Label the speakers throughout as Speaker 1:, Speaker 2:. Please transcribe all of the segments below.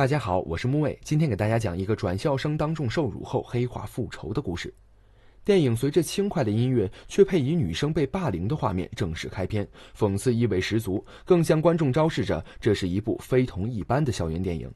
Speaker 1: 大家好，我是木卫，今天给大家讲一个转校生当众受辱后黑化复仇的故事。电影随着轻快的音乐，却配以女生被霸凌的画面，正式开篇，讽刺意味十足，更向观众昭示着这是一部非同一般的校园电影。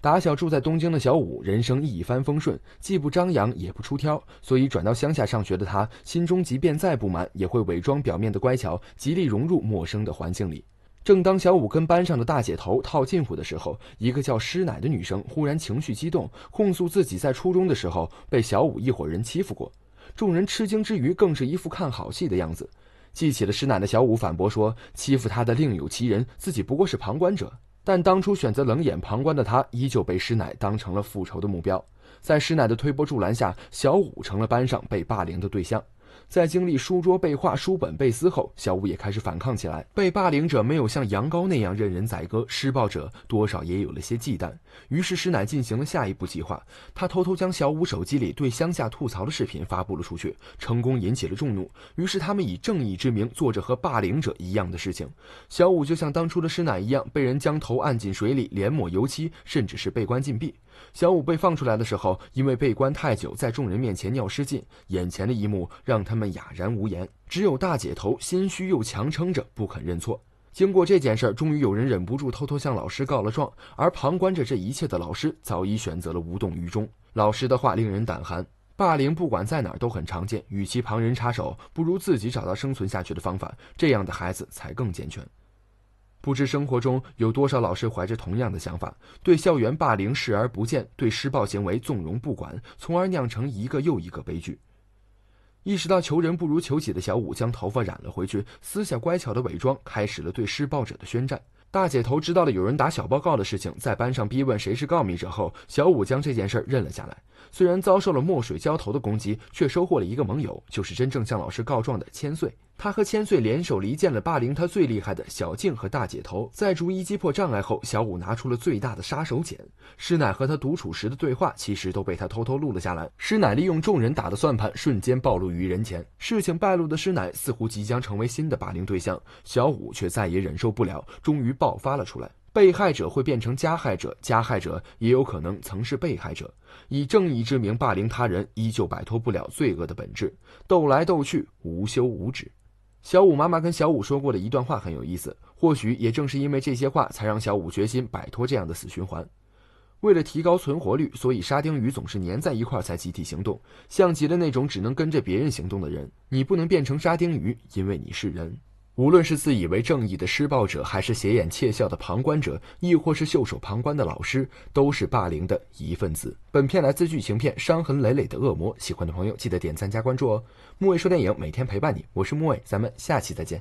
Speaker 1: 打小住在东京的小五，人生一帆风顺，既不张扬也不出挑，所以转到乡下上学的他，心中即便再不满，也会伪装表面的乖巧，极力融入陌生的环境里。正当小五跟班上的大姐头套近乎的时候，一个叫师奶的女生忽然情绪激动，控诉自己在初中的时候被小五一伙人欺负过。众人吃惊之余，更是一副看好戏的样子。记起了师奶的小五反驳说：“欺负他的另有其人，自己不过是旁观者。”但当初选择冷眼旁观的他，依旧被师奶当成了复仇的目标。在师奶的推波助澜下，小五成了班上被霸凌的对象。在经历书桌被画、书本被撕后，小五也开始反抗起来。被霸凌者没有像羊羔那样任人宰割，施暴者多少也有了些忌惮。于是师奶进行了下一步计划，她偷偷将小五手机里对乡下吐槽的视频发布了出去，成功引起了众怒。于是他们以正义之名，做着和霸凌者一样的事情。小五就像当初的师奶一样，被人将头按进水里，连抹油漆，甚至是被关禁闭。小五被放出来的时候，因为被关太久，在众人面前尿失禁。眼前的一幕让他们哑然无言，只有大姐头心虚又强撑着不肯认错。经过这件事，终于有人忍不住偷偷向老师告了状。而旁观着这一切的老师，早已选择了无动于衷。老师的话令人胆寒：霸凌不管在哪儿都很常见，与其旁人插手，不如自己找到生存下去的方法。这样的孩子才更健全。不知生活中有多少老师怀着同样的想法，对校园霸凌视而不见，对施暴行为纵容不管，从而酿成一个又一个悲剧。意识到求人不如求己的小五将头发染了回去，撕下乖巧的伪装，开始了对施暴者的宣战。大姐头知道了有人打小报告的事情，在班上逼问谁是告密者后，小五将这件事认了下来。虽然遭受了墨水浇头的攻击，却收获了一个盟友，就是真正向老师告状的千岁。他和千岁联手离间了霸凌他最厉害的小静和大姐头，在逐一击破障碍后，小五拿出了最大的杀手锏——师奶和他独处时的对话，其实都被他偷偷录了下来。师奶利用众人打的算盘，瞬间暴露于人前。事情败露的师奶似乎即将成为新的霸凌对象，小五却再也忍受不了，终于爆发了出来。被害者会变成加害者，加害者也有可能曾是被害者。以正义之名霸凌他人，依旧摆脱不了罪恶的本质。斗来斗去，无休无止。小五妈妈跟小五说过的一段话很有意思，或许也正是因为这些话，才让小五决心摆脱这样的死循环。为了提高存活率，所以沙丁鱼总是粘在一块才集体行动，像极了那种只能跟着别人行动的人。你不能变成沙丁鱼，因为你是人。无论是自以为正义的施暴者，还是斜眼窃笑的旁观者，亦或是袖手旁观的老师，都是霸凌的一份子。本片来自剧情片《伤痕累累的恶魔》，喜欢的朋友记得点赞加关注哦。木卫说电影每天陪伴你，我是木卫，咱们下期再见。